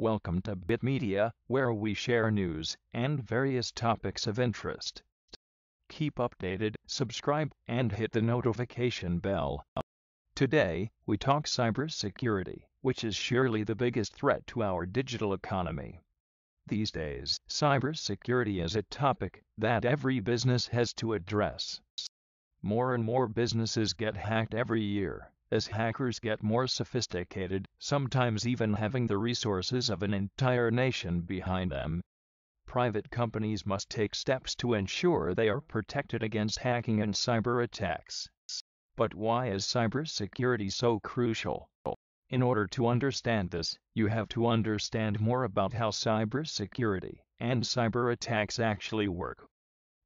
Welcome to Bitmedia, where we share news and various topics of interest. Keep updated, subscribe, and hit the notification bell. Today, we talk cybersecurity, which is surely the biggest threat to our digital economy. These days, cybersecurity is a topic that every business has to address. More and more businesses get hacked every year, as hackers get more sophisticated, sometimes even having the resources of an entire nation behind them. Private companies must take steps to ensure they are protected against hacking and cyber attacks. But why is cybersecurity so crucial? In order to understand this, you have to understand more about how cybersecurity and cyber attacks actually work.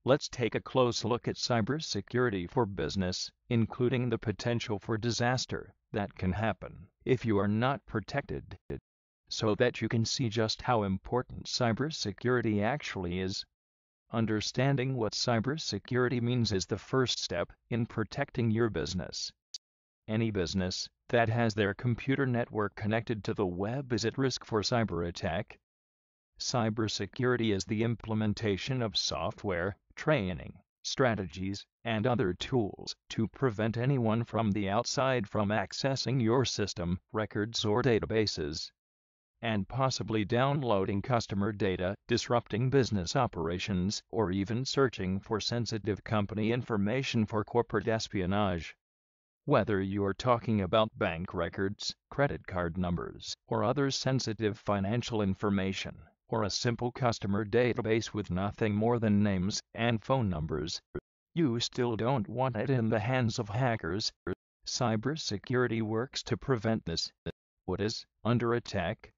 Let's take a close look at cybersecurity for business, including the potential for disaster that can happen if you are not protected, so that you can see just how important cybersecurity actually is. Understanding what cybersecurity means is the first step in protecting your business. Any business that has their computer network connected to the web is at risk for cyber attack. Cybersecurity is the implementation of software training, strategies, and other tools to prevent anyone from the outside from accessing your system, records, or databases, and possibly downloading customer data, disrupting business operations, or even searching for sensitive company information for corporate espionage. Whether you're talking about bank records, credit card numbers, or other sensitive financial information, or a simple customer database with nothing more than names and phone numbers. You still don't want it in the hands of hackers. Cybersecurity works to prevent this. What is under attack?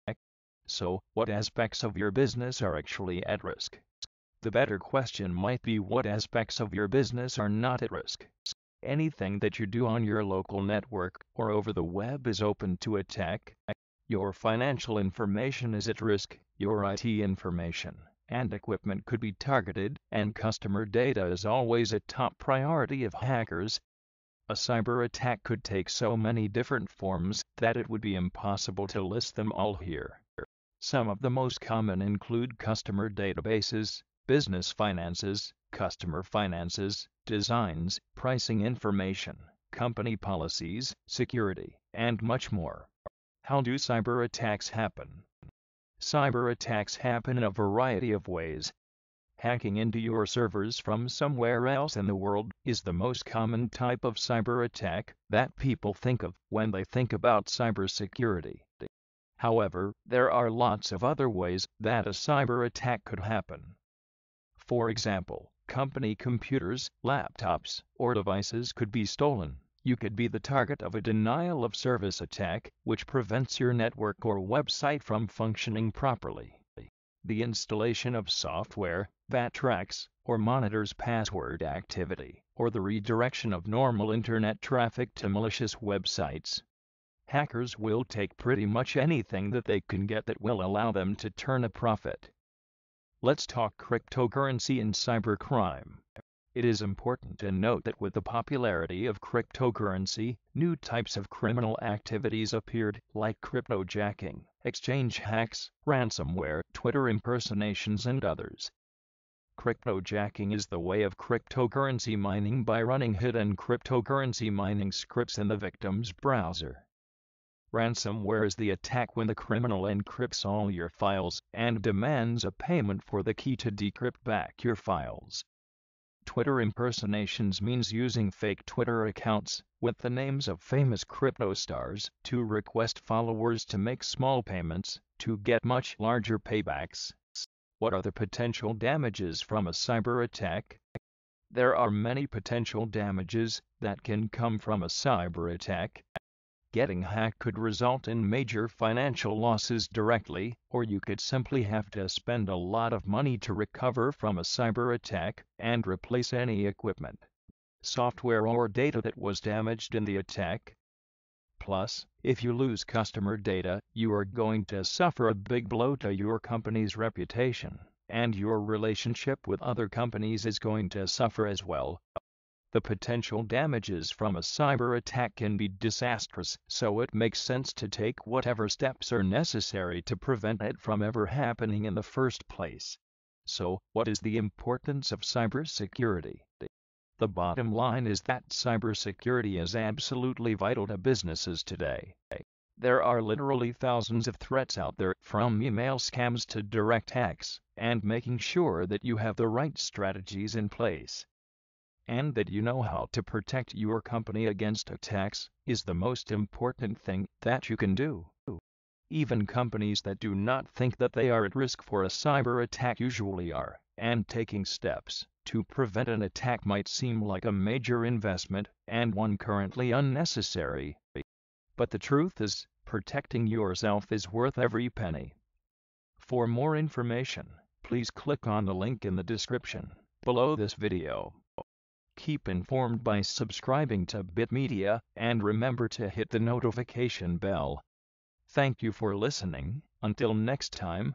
So, what aspects of your business are actually at risk? The better question might be what aspects of your business are not at risk. Anything that you do on your local network or over the web is open to attack. Your financial information is at risk. Your IT information and equipment could be targeted, and customer data is always a top priority of hackers. A cyber attack could take so many different forms that it would be impossible to list them all here. Some of the most common include customer databases, business finances, customer finances, designs, pricing information, company policies, security, and much more. How do cyber attacks happen? Cyber attacks happen in a variety of ways. Hacking into your servers from somewhere else in the world is the most common type of cyber attack that people think of when they think about cybersecurity. However, there are lots of other ways that a cyber attack could happen. For example, company computers, laptops, or devices could be stolen you could be the target of a denial of service attack which prevents your network or website from functioning properly. The installation of software that tracks or monitors password activity or the redirection of normal internet traffic to malicious websites. Hackers will take pretty much anything that they can get that will allow them to turn a profit. Let's talk cryptocurrency and cybercrime. It is important to note that with the popularity of cryptocurrency, new types of criminal activities appeared, like cryptojacking, exchange hacks, ransomware, Twitter impersonations, and others. Cryptojacking is the way of cryptocurrency mining by running hidden cryptocurrency mining scripts in the victim's browser. Ransomware is the attack when the criminal encrypts all your files and demands a payment for the key to decrypt back your files. Twitter impersonations means using fake Twitter accounts with the names of famous crypto stars to request followers to make small payments to get much larger paybacks. What are the potential damages from a cyber attack? There are many potential damages that can come from a cyber attack. Getting hacked could result in major financial losses directly, or you could simply have to spend a lot of money to recover from a cyber attack and replace any equipment, software, or data that was damaged in the attack. Plus, if you lose customer data, you are going to suffer a big blow to your company's reputation, and your relationship with other companies is going to suffer as well. The potential damages from a cyber attack can be disastrous, so it makes sense to take whatever steps are necessary to prevent it from ever happening in the first place. So, what is the importance of cybersecurity? The bottom line is that cybersecurity is absolutely vital to businesses today. There are literally thousands of threats out there, from email scams to direct hacks, and making sure that you have the right strategies in place and that you know how to protect your company against attacks is the most important thing that you can do. Even companies that do not think that they are at risk for a cyber attack usually are, and taking steps to prevent an attack might seem like a major investment and one currently unnecessary. But the truth is, protecting yourself is worth every penny. For more information, please click on the link in the description below this video keep informed by subscribing to Bitmedia and remember to hit the notification bell. Thank you for listening. Until next time.